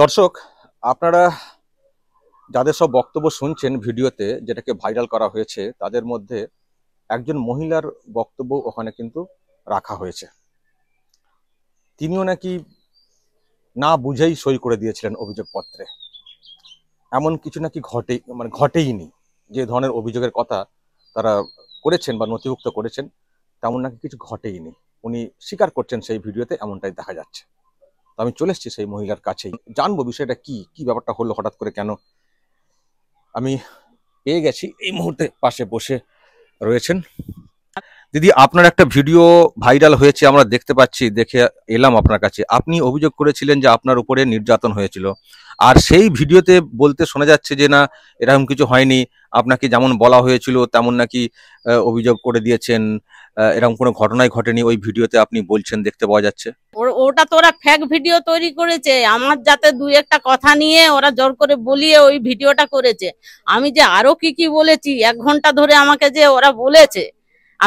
দর্শক আপনারা যাদের সব বক্তব্য শুনছেন ভিডিওতে যেটাকে ভাইরাল করা হয়েছে তাদের মধ্যে একজন মহিলার বক্তব্য ওখানে কিন্তু রাখা হয়েছে তিনিও নাকি না বুঝেই সই করে দিয়েছিলেন অভিযোগপত্রে এমন কিছু নাকি ঘটে মানে ঘটেইনি যে ধরনের অভিযোগের কথা তারা করেছেন বা নথিভুক্ত করেছেন তেমন নাকি কিছু ঘটেইনি উনি স্বীকার করছেন সেই ভিডিওতে এমনটাই দেখা যাচ্ছে তো আমি চলে এসেছি সেই মহিলার কাছেই জানবো বিষয়টা কি কি ব্যাপারটা হলো হঠাৎ করে কেন আমি পেয়ে গেছি এই মুহূর্তে পাশে বসে রয়েছেন দিদি আপনার একটা ভিডিও ভাইরাল হয়েছে আমরা দেখতে পাচ্ছি দেখে এলাম আপনার কাছে আপনি অভিযোগ করেছিলেন যে আপনার উপরে নির্যাতন হয়েছিল আর সেই ভিডিওতে বলতে শোনা যাচ্ছে যে না এরকম কিছু হয়নি আপনাকে যেমন বলা হয়েছিল তেমন নাকি অভিযোগ করে দিয়েছেন এরকম কোনো ঘটনাই ঘটেনি ওই ভিডিওতে আপনি বলছেন দেখতে পাওয়া যাচ্ছে ওটা তো ওরা ফ্যাক ভিডিও তৈরি করেছে আমার যাতে দুই একটা কথা নিয়ে ওরা জোর করে বলিয়ে ওই ভিডিওটা করেছে আমি যে আরো কি কি বলেছি এক ঘন্টা ধরে আমাকে যে ওরা বলেছে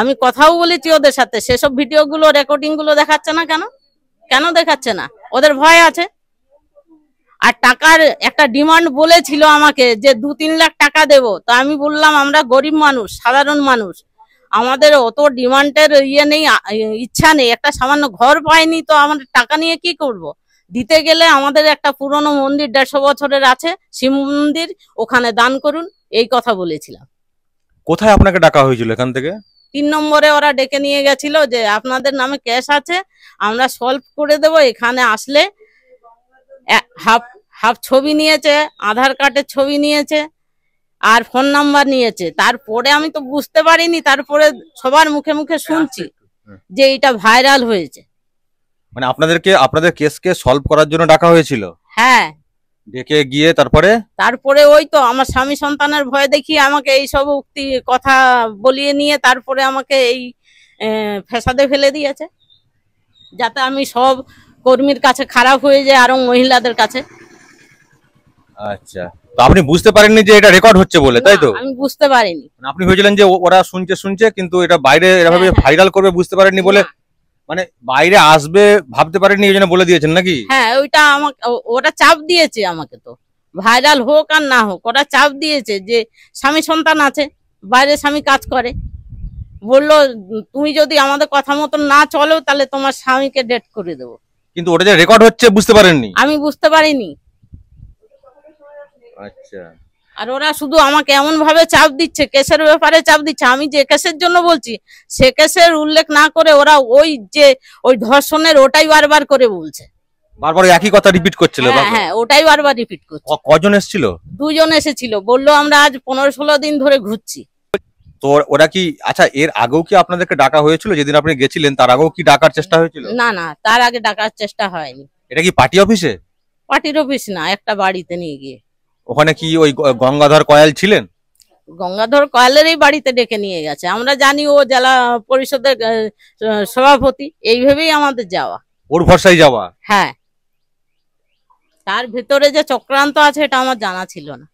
আমি কথাও বলেছি ওদের সাথে সেসব ভিডিওগুলো রেকর্ডিংগুলো দেখাচ্ছে না কেন কেন দেখাচ্ছে না ওদের ভয় আছে আর টাকার একটা ডিমান্ড বলেছিল আমাকে যে দু তিন লাখ টাকা দেব তো আমি বললাম আমরা গরিব মানুষ সাধারণ মানুষ আমাদের অত ডিমান্ডের ইয়ে নেই ইচ্ছা নেই একটা সামান্য ঘর পাইনি তো আমাদের টাকা নিয়ে কি করব। দিতে গেলে আমাদের একটা পুরনো মন্দির দেড়শো বছরের আছে শিব মন্দির ওখানে দান করুন এই কথা বলেছিলাম কোথায় আপনাকে ডাকা হয়েছিল এখান থেকে তিন নম্বরে ওরা ডেকে নিয়ে গেছিল যে আপনাদের নামে ক্যাশ আছে আমরা সলভ করে দেব এখানে আসলে হাফ হাফ ছবি নিয়েছে আধার কার্ডের ছবি নিয়েছে আর ফোন নাম্বার নিয়েছে তারপরে আমি তো বুঝতে পারিনি তারপরে সবার মুখে মুখে শুনছি হ্যাঁ, হ্যাঁ, হ্যাঁ। যে এটা ভাইরাল হয়েছে মানে আপনাদেরকে আপনাদের কেসকে সলভ করার জন্য ডাকা হয়েছিল হ্যাঁ ডেকে গিয়ে তারপরে তারপরে ওই তো আমার স্বামী সন্তানের ভয় দেখিয়ে আমাকে এই সব উক্তি কথা বলিয়ে নিয়ে তারপরে আমাকে এই ফেসাদে ফেলে দিয়েছে যাতে আমি সব কর্মীর কাছে খারাপ হয়ে যায় আরো মহিলাদের কাছে আচ্ছা তো আপনি বুঝতে পারেননি যে এটা রেকর্ড হচ্ছে বলে তাই তো আমি বুঝতে পারিনি মানে আপনি ভেবেছিলেন যে ওরা শুনছে শুনছে কিন্তু এটা বাইরে এভাবে ভাইরাল হ্যাঁ, হ্যাঁ। করবে বুঝতে পারেননি বলে মানে বাইরে আসবে ভাবতে পারেননি এই জন্য বলে দিয়েছেন নাকি হ্যাঁ ওইটা আমাকে ওটা চাপ দিয়েছে আমাকে তো ভাইরাল হোক আর না হোক ওটা চাপ দিয়েছে যে স্বামী সন্তান আছে বাইরে স্বামী কাজ করে বললো তুমি যদি আমাদের কথা মতন না চলো তাহলে তোমার স্বামীকে ডেট করে দেবো কিন্তু ওটা যে রেকর্ড হচ্ছে বুঝতে পারেননি আমি বুঝতে পারিনি আচ্ছা আর ওরা শুধু আমাকে এমন ভাবে চাপ দিচ্ছে কেসের ব্যাপারে চাপ দিচ্ছে আমি যে কেসের জন্য বলছি সে কেসের উল্লেখ না করে ওরা ওই যে ওই ধর্ষণের ওটাই বারবার করে বলছে বারবার একই কথা রিপিট করছিল হ্যাঁ, হ্যাঁ ওটাই বারবার রিপিট করছে কজন এসেছিল দুজন এসেছিল বললো আমরা আজ পনেরো ষোলো দিন ধরে ঘুরছি তো ওরা কি আচ্ছা এর আগেও কি আপনাদেরকে ডাকা হয়েছিল যেদিন আপনি গেছিলেন তার আগেও কি ডাকার চেষ্টা হয়েছিল না না তার আগে ডাকার চেষ্টা হয়নি এটা কি পার্টি অফিসে পার্টির অফিস না একটা বাড়িতে নিয়ে গিয়ে ওখানে কি ওই গঙ্গাধর কয়াল ছিলেন গঙ্গাধর কয়ালেরই বাড়িতে ডেকে নিয়ে গেছে আমরা জানি ও জেলা পরিষদের সভাপতি এইভাবেই আমাদের যাওয়া ওর ভরসায় যাওয়া হ্যাঁ তার ভেতরে যে চক্রান্ত আছে এটা আমার জানা ছিল না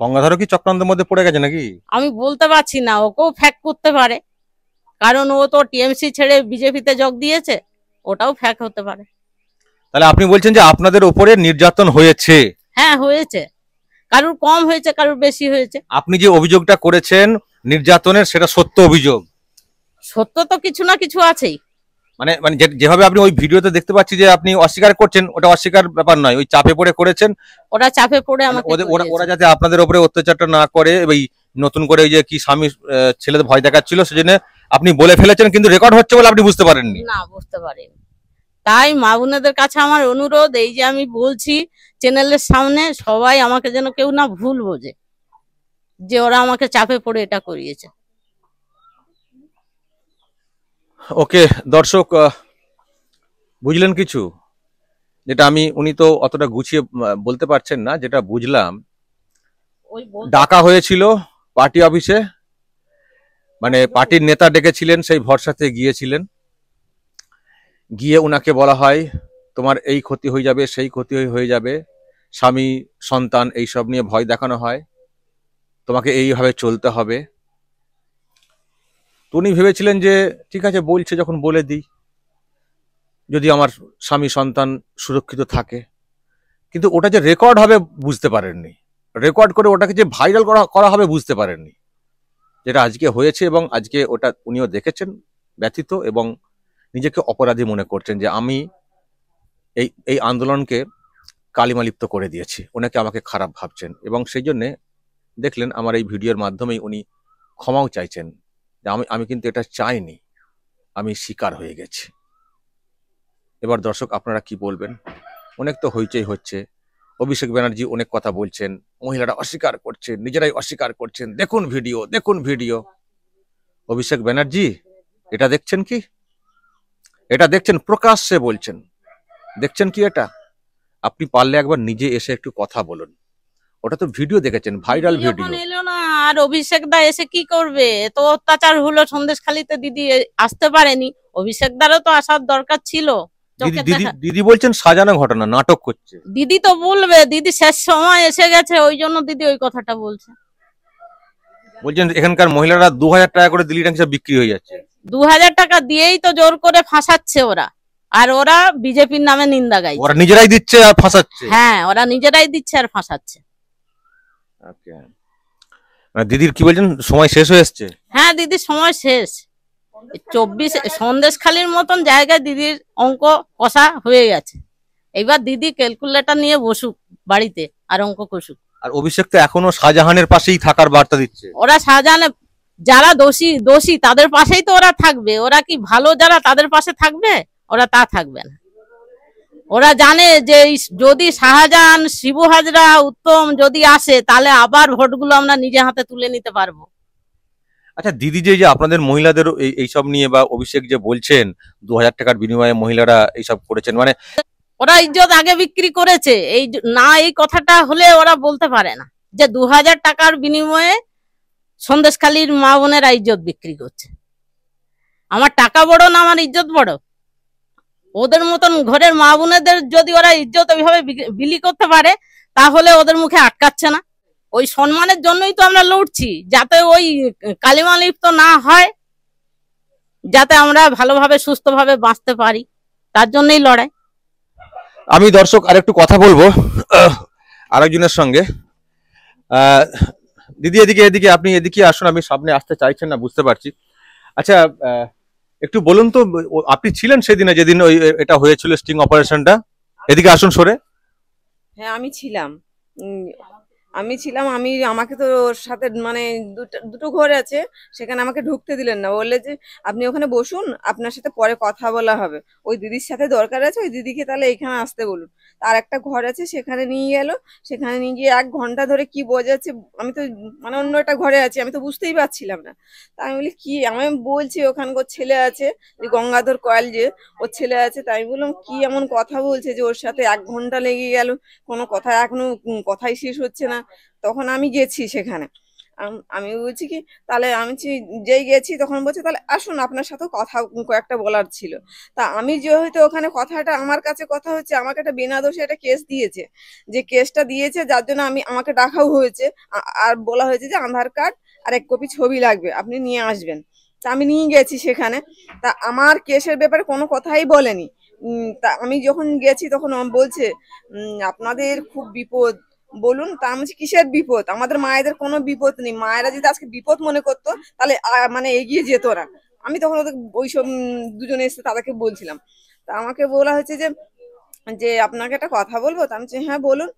গঙ্গাধর কি চক্রান্তের মধ্যে পড়ে গেছে নাকি আমি বলতে পারছি না ওকেও ফ্যাক করতে পারে কারণ ও তো টিএমসি ছেড়ে বিজেপিতে যোগ দিয়েছে ওটাও ফ্যাক হতে পারে তাহলে আপনি বলছেন যে আপনাদের উপরে নির্যাতন হয়েছে হ্যাঁ হয়েছে কারুর কম হয়েছে কারুর বেশি হয়েছে আপনি যে অভিযোগটা করেছেন নির্যাতনের সেটা সত্য অভিযোগ সত্য তো কিছু না কিছু আছেই মানে মানে যেভাবে আপনি ওই ভিডিওতে দেখতে পাচ্ছি যে আপনি অস্বীকার করছেন ওটা অস্বীকার ব্যাপার নয় ওই চাপে পড়ে করেছেন ওটা চাপে পড়ে মানে আমাকে ওরা ওরা যাতে আপনাদের উপরে অত্যাচারটা না করে এই নতুন করে ওই যে কি স্বামী ছেলেদের ভয় দেখাচ্ছিল সেজন্য আপনি বলে ফেলেছেন কিন্তু রেকর্ড হচ্ছে বলে আপনি বুঝতে পারেননি না বুঝতে পারেন তাই মা বোনেদের কাছে আমার অনুরোধ এই যে আমি বলছি চ্যানেলের সামনে সবাই আমাকে যেন কেউ না ভুল বোঝে যে ওরা আমাকে চাপে পড়ে এটা করিয়েছে ওকে দর্শক বুঝলেন কিছু যেটা আমি উনি তো অতটা গুছিয়ে বলতে পারছেন না যেটা বুঝলাম ডাকা হয়েছিল পার্টি অফিসে মানে পার্টির নেতা ডেকেছিলেন সেই ভরসাতে গিয়েছিলেন গিয়ে ওনাকে বলা হয় তোমার এই ক্ষতি হয়ে যাবে সেই ক্ষতি হয়ে যাবে স্বামী সন্তান এইসব নিয়ে ভয় দেখানো হয় তোমাকে এইভাবে চলতে হবে তো উনি ভেবেছিলেন যে ঠিক আছে বলছে যখন বলে দিই যদি আমার স্বামী সন্তান সুরক্ষিত থাকে কিন্তু ওটা যে রেকর্ড হবে বুঝতে পারেননি রেকর্ড করে ওটাকে যে ভাইরাল করা করা হবে বুঝতে পারেননি যেটা আজকে হয়েছে এবং আজকে ওটা উনিও দেখেছেন ব্যথিত এবং নিজেকে অপরাধী মনে করছেন যে আমি এই এই আন্দোলনকে কালিমালিপ্ত করে দিয়েছি ওনাকে আমাকে খারাপ ভাবছেন এবং সেই জন্যে দেখলেন আমার এই ভিডিওর মাধ্যমেই উনি ক্ষমাও চাইছেন যে আমি আমি কিন্তু এটা চাইনি আমি শিকার হয়ে গেছি এবার দর্শক আপনারা কি বলবেন অনেক তো হইচই হচ্ছে অভিষেক ব্যানার্জি অনেক কথা বলছেন মহিলারা অস্বীকার করছেন নিজেরাই অস্বীকার করছেন দেখুন ভিডিও দেখুন ভিডিও অভিষেক ব্যানার্জি এটা দেখছেন কি এটা দেখছেন প্রকাশ্যে বলছেন দেখছেন কি এটা আপনি পারলে একবার নিজে এসে একটু কথা বলুন ওটা তো ভিডিও দেখেছেন ভাইরাল ভিডিও এলো না আর অভিষেক দা এসে কি করবে তো অত্যাচার হলো সন্দেশখালিতে দিদি আসতে পারেনি অভিষেক দারও তো আসার দরকার ছিল দিদি বলছেন সাজানো ঘটনা নাটক করছে দিদি তো বলবে দিদি শেষ সময় এসে গেছে ওই জন্য দিদি ওই কথাটা বলছে বলছেন এখানকার মহিলারা দু হাজার টাকা করে দিল্লি বিক্রি হয়ে যাচ্ছে দু হাজার টাকা দিয়েই তো জোর করে ফাঁসাচ্ছে ওরা আর ওরা বিজেপির নামে নিন্দা গাই ওরা নিজেরাই দিচ্ছে আর ফাঁসাচ্ছে হ্যাঁ ওরা নিজেরাই দিচ্ছে আর ফাঁসাচ্ছে মানে দিদির কি বলছেন সময় শেষ হয়ে এসছে হ্যাঁ দিদির সময় শেষ চব্বিশ সন্দেশখালির মতন জায়গায় দিদির অঙ্ক কষা হয়ে গেছে এইবার দিদি ক্যালকুলেটর নিয়ে বসুক বাড়িতে আর অঙ্ক কষুক আর অভিষেক তো এখনো শাহজাহানের পাশেই থাকার বার্তা দিচ্ছে ওরা শাহজাহানের যারা দোষী দোষী তাদের পাশেই তো ওরা থাকবে ওরা কি ভালো যারা তাদের পাশে থাকবে ওরা তা থাকবে না ওরা জানে যে যদি শাহজাহান শিবু হাজরা উত্তম যদি আসে তাহলে আবার ভোটগুলো আমরা নিজে হাতে তুলে নিতে পারবো আচ্ছা দিদি যে যে আপনাদের মহিলাদের এইসব নিয়ে বা অভিষেক যে বলছেন দু হাজার টাকার বিনিময়ে মহিলারা এইসব করেছেন মানে ওরা ইজ্জত আগে বিক্রি করেছে এই না এই কথাটা হলে ওরা বলতে পারে না যে দু হাজার টাকার বিনিময়ে সন্দেশখালীর মা বোনেরা ইজ্জত বিক্রি করছে আমার টাকা বড় না আমার ইজ্জত বড় ওদের মতন ঘরের মা বোনেদের যদি ওরা ইজ্জত ওইভাবে বিলি করতে পারে তাহলে ওদের মুখে আটকাচ্ছে না ওই সম্মানের জন্যই তো আমরা লড়ছি যাতে ওই কালিমা লিপ্ত না হয় যাতে আমরা ভালোভাবে সুস্থভাবে বাঁচতে পারি তার জন্যই লড়াই আমি দর্শক আর একটু কথা বলবো আরেকজনের সঙ্গে দিদি এদিকে এদিকে আপনি এদিকে আসুন আমি সামনে আসতে চাইছেন না বুঝতে পারছি আচ্ছা একটু বলুন তো আপনি ছিলেন সেদিনে যেদিন ওই এটা হয়েছিল স্টিং অপারেশনটা এদিকে আসুন সরে হ্যাঁ আমি ছিলাম আমি ছিলাম আমি আমাকে তো ওর সাথে মানে দুটো ঘর আছে সেখানে আমাকে ঢুকতে দিলেন না বললে যে আপনি ওখানে বসুন আপনার সাথে পরে কথা বলা হবে ওই দিদির সাথে দরকার আছে ওই দিদিকে তাহলে এখানে আসতে বলুন আর একটা ঘর আছে সেখানে নিয়ে গেল সেখানে নিয়ে গিয়ে এক ঘন্টা ধরে কি বোঝাচ্ছে আমি তো মানে অন্য একটা ঘরে আছি আমি তো বুঝতেই পারছিলাম না তা আমি বলি কি আমি বলছি ওখানকার ছেলে আছে যে গঙ্গাধর কয়াল যে ওর ছেলে আছে তাই আমি বললাম কি এমন কথা বলছে যে ওর সাথে এক ঘন্টা লেগে গেল কোনো কথা এখনো কথাই শেষ হচ্ছে না তখন আমি গেছি সেখানে আমি বলছি কি তাহলে আমি যেই গেছি তখন বলছি তাহলে আসুন আপনার সাথে কথা কয়েকটা বলার ছিল তা আমি যেহেতু ওখানে কথাটা আমার কাছে কথা হচ্ছে আমাকে একটা বিনা দোষে একটা কেস দিয়েছে যে কেসটা দিয়েছে যার জন্য আমি আমাকে ডাকাও হয়েছে আর বলা হয়েছে যে আধার কার্ড আর এক কপি ছবি লাগবে আপনি নিয়ে আসবেন তা আমি নিয়ে গেছি সেখানে তা আমার কেসের ব্যাপারে কোনো কথাই বলেনি তা আমি যখন গেছি তখন বলছে আপনাদের খুব বিপদ বলুন তা মধ্যে কিসের বিপদ আমাদের মায়েদের কোনো বিপদ নেই মায়েরা যদি আজকে বিপদ মনে করতো তাহলে মানে এগিয়ে যেত না আমি তখন ওদের সব দুজনে এসে তাদেরকে বলছিলাম তা আমাকে বলা হয়েছে যে যে আপনাকে একটা কথা বলবো তা আমি হ্যাঁ বলুন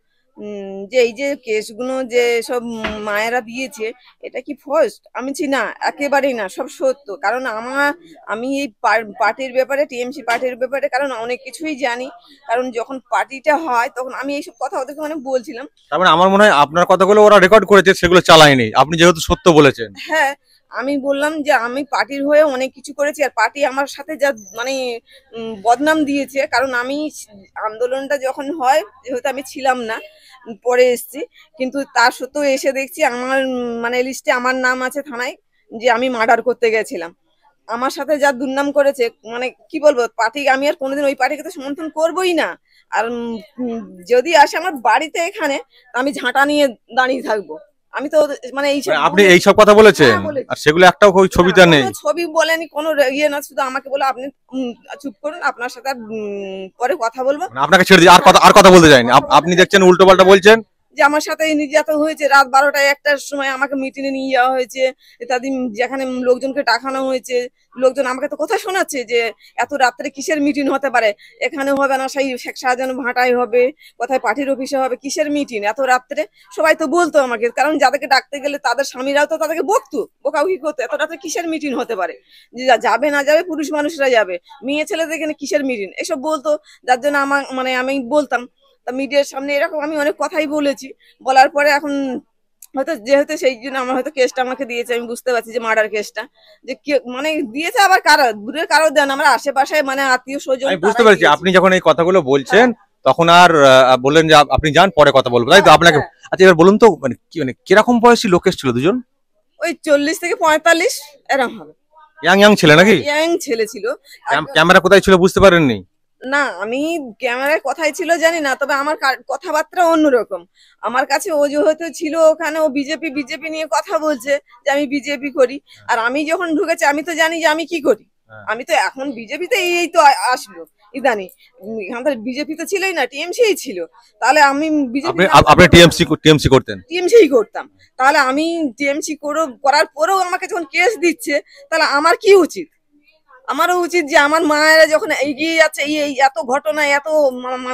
যে এই যে কেসগুলো যে সব মায়েরা দিয়েছে এটা কি ফার্স্ট আমি চিনি না একেবারেই না সব সত্য কারণ আমার আমি এই পার্টির ব্যাপারে টিএমসি পার্টির ব্যাপারে কারণ অনেক কিছুই জানি কারণ যখন পার্টিটা হয় তখন আমি এইসব কথা ওদেরকে মানে বলছিলাম তারপরে মানে আমার মনে হয় আপনার কথাগুলো ওরা রেকর্ড করেছে সেগুলো চালায়নি আপনি যেহেতু সত্য বলেছেন হ্যাঁ আমি বললাম যে আমি পার্টির হয়ে অনেক কিছু করেছি আর পার্টি আমার সাথে যা মানে বদনাম দিয়েছে কারণ আমি আন্দোলনটা যখন হয় যেহেতু আমি ছিলাম না পরে এসছি কিন্তু তার সত্ত্বেও এসে দেখছি আমার মানে লিস্টে আমার নাম আছে থানায় যে আমি মার্ডার করতে গেছিলাম আমার সাথে যা দুর্নাম করেছে মানে কি বলবো পার্টি আমি আর কোনোদিন ওই পার্টিকে তো সমর্থন করবই না আর যদি আসে আমার বাড়িতে এখানে আমি ঝাঁটা নিয়ে দাঁড়িয়ে থাকবো আমি তো মানে এই মানে আপনি এইসব কথা বলেছেন হ্যাঁ, আর সেগুলো একটাও ওই ছবিতে নেই ছবি বলেনি কোনো ইয়ে না শুধু আমাকে বলে আপনি চুপ করুন আপনার সাথে আর পরে কথা বলবো মানে আপনাকে ছেড়ে দিই আর কথা আর কথা বলতে যাইনি আপনি দেখছেন উল্টো পাল্টা বলছেন যে আমার সাথে নির্যাতন হয়েছে রাত বারোটায় একটার সময় আমাকে মিটিংয়ে নিয়ে যাওয়া হয়েছে তাদের যেখানে লোকজনকে টাকানো হয়েছে লোকজন আমাকে তো কথা শোনাচ্ছে যে এত রাত্রে কিসের মিটিং হতে পারে এখানে হবে না সেই শেখ শাহজাহান ভাঁটাই হবে কোথায় পার্টির অফিসে হবে কিসের মিটিং এত রাত্রে সবাই তো বলতো আমাকে কারণ যাদেরকে ডাকতে গেলে তাদের স্বামীরাও তো তাদেরকে বকতো কি করতো এত রাত্রে কিসের মিটিং হতে পারে যাবে না যাবে পুরুষ মানুষরা যাবে মেয়ে ছেলেদের এখানে কিসের মিটিং এসব বলতো যার জন্য আমার মানে আমি বলতাম মিডিয়ার সামনে এরকম আমি অনেক কথাই বলেছি বলার পরে এখন হয়তো যেহেতু সেই জন্য আমার হয়তো কেসটা আমাকে দিয়েছে আমি বুঝতে পারছি যে মার্ডার কেসটা যে মানে দিয়েছে আবার কারো দূরের কারো দেন আমার আশেপাশে মানে আত্মীয় স্বজন বুঝতে পারছি আপনি যখন এই কথাগুলো বলছেন হ্যাঁ। তখন আর বললেন যে আপনি যান পরে কথা বলবো তাই তো হ্যাঁ, আপনাকে হ্যাঁ। আচ্ছা এবার বলুন তো মানে কি মানে কিরকম বয়সী লোক এসেছিল দুজন ওই চল্লিশ থেকে পঁয়তাল্লিশ এরকম হবে ইয়াং ইয়াং ছেলে নাকি ইয়াং ছেলে ছিল ক্যামেরা কোথায় ছিল বুঝতে পারেননি না আমি ক্যামেরায় কথাই ছিল জানি না তবে আমার কথাবার্তা অন্যরকম আমার কাছে অজুহত ছিল ওখানে ও বিজেপি বিজেপি নিয়ে কথা বলছে যে আমি বিজেপি করি আর আমি যখন ঢুকেছি আমি তো জানি যে আমি কি করি হ্যাঁ। আমি তো এখন বিজেপিতে এই তো আসলো ইদানি এখানকার বিজেপি তো ছিলই না টিএমসি ছিল তাহলে আমি বিজেপি টিএমসি টিএমসি করতেন টিএমসি করতাম তাহলে আমি টিএমসি করো করার পরেও আমাকে যখন কেস দিচ্ছে তাহলে আমার কি উচিত আমারও উচিত যে আমার মায়েরা যখন এগিয়ে যাচ্ছে এই এত ঘটনা এত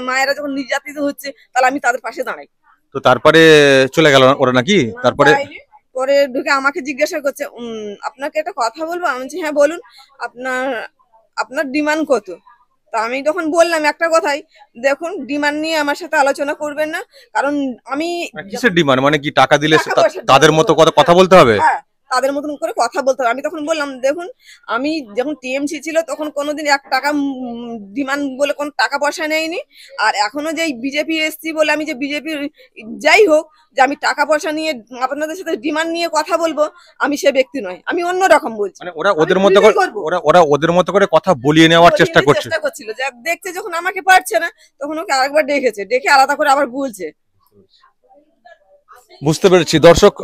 মায়েরা যখন নির্যাতিত হচ্ছে তাহলে আমি তাদের পাশে দাঁড়াই তো তারপরে চলে গেল ওরা নাকি তারপরে পরে ঢুকে আমাকে জিজ্ঞাসা করছে আপনাকে একটা কথা বলবো আমি হ্যাঁ বলুন আপনার আপনার ডিমান্ড কত তা আমি তখন বললাম একটা কথাই দেখুন ডিমান্ড নিয়ে আমার সাথে আলোচনা করবেন না কারণ আমি কিসের ডিমান্ড মানে কি টাকা দিলে তাদের মতো কথা কথা বলতে হবে হ্যাঁ, তাদের মতন করে কথা বলতে হবে আমি তখন বললাম দেখুন আমি যখন টিএমসি ছিল তখন কোনোদিন এক টাকা ডিমান্ড বলে কোন টাকা পয়সা নেয়নি আর এখনো যে বিজেপি এসছি বলে আমি যে বিজেপি যাই হোক যে আমি টাকা পয়সা নিয়ে আপনাদের সাথে ডিমান্ড নিয়ে কথা বলবো আমি সে ব্যক্তি নয় আমি অন্য রকম বলছি মানে ওরা ওদের মতো করে ওরা ওরা ওদের মতো করে কথা বলিয়ে নেওয়ার চেষ্টা করছে চেষ্টা করছিল দেখছে যখন আমাকে পারছে না তখন ওকে আরেকবার ডেকেছে ডেকে আলাদা করে আবার বলছে বুঝতে পেরেছি দর্শক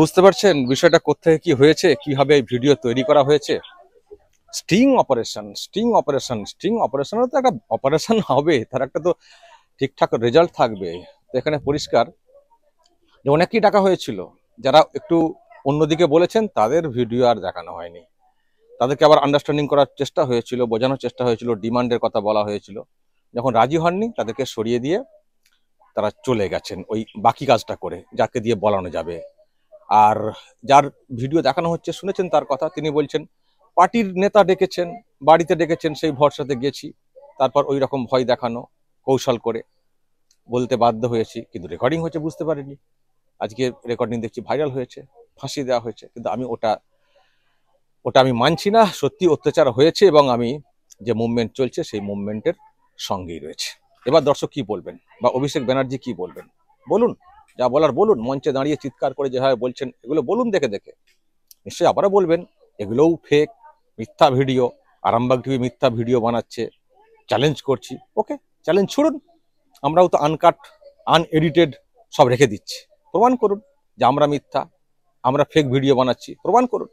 বুঝতে পারছেন বিষয়টা কোথায় কি হয়েছে কিভাবে এই ভিডিও তৈরি করা হয়েছে sting operation sting operation sting অপারেশনের তো একটা অপারেশন হবে তার একটা তো ঠিকঠাক রেজাল্ট থাকবে তো এখানে পরিষ্কার যে অনেকই টাকা হয়েছিল যারা একটু অন্যদিকে বলেছেন তাদের ভিডিও আর দেখানো হয়নি তাদেরকে আবার আন্ডারস্ট্যান্ডিং করার চেষ্টা হয়েছিল বোঝানোর চেষ্টা হয়েছিল ডিমান্ডের কথা বলা হয়েছিল যখন রাজি হননি তাদেরকে সরিয়ে দিয়ে তারা চলে গেছেন ওই বাকি কাজটা করে যাকে দিয়ে বলানো যাবে আর যার ভিডিও দেখানো হচ্ছে শুনেছেন তার কথা তিনি বলছেন পার্টির নেতা ডেকেছেন বাড়িতে ডেকেছেন সেই ভরসাতে গেছি তারপর ওই রকম ভয় দেখানো কৌশল করে বলতে বাধ্য হয়েছি কিন্তু রেকর্ডিং হয়েছে বুঝতে পারিনি আজকে রেকর্ডিং দেখছি ভাইরাল হয়েছে ফাঁসি দেওয়া হয়েছে কিন্তু আমি ওটা ওটা আমি মানছি না সত্যি অত্যাচার হয়েছে এবং আমি যে মুভমেন্ট চলছে সেই মুভমেন্টের সঙ্গেই রয়েছে এবার দর্শক কি বলবেন বা অভিষেক ব্যানার্জি কি বলবেন বলুন যা বলার বলুন মঞ্চে দাঁড়িয়ে চিৎকার করে যেভাবে বলছেন এগুলো বলুন দেখে দেখে নিশ্চয়ই আবারও বলবেন এগুলোও ফেক মিথ্যা ভিডিও আরামবাগ টিভি মিথ্যা ভিডিও বানাচ্ছে চ্যালেঞ্জ করছি ওকে চ্যালেঞ্জ ছুড়ুন আমরাও তো আনকাট আনএডিটেড সব রেখে দিচ্ছি প্রমাণ করুন যে আমরা মিথ্যা আমরা ফেক ভিডিও বানাচ্ছি প্রমাণ করুন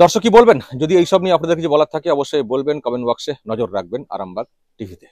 দর্শক কি বলবেন যদি এইসব নিয়ে আপনাদের কিছু বলার থাকে অবশ্যই বলবেন কমেন্ট বক্সে নজর রাখবেন আরামবাগ টিভিতে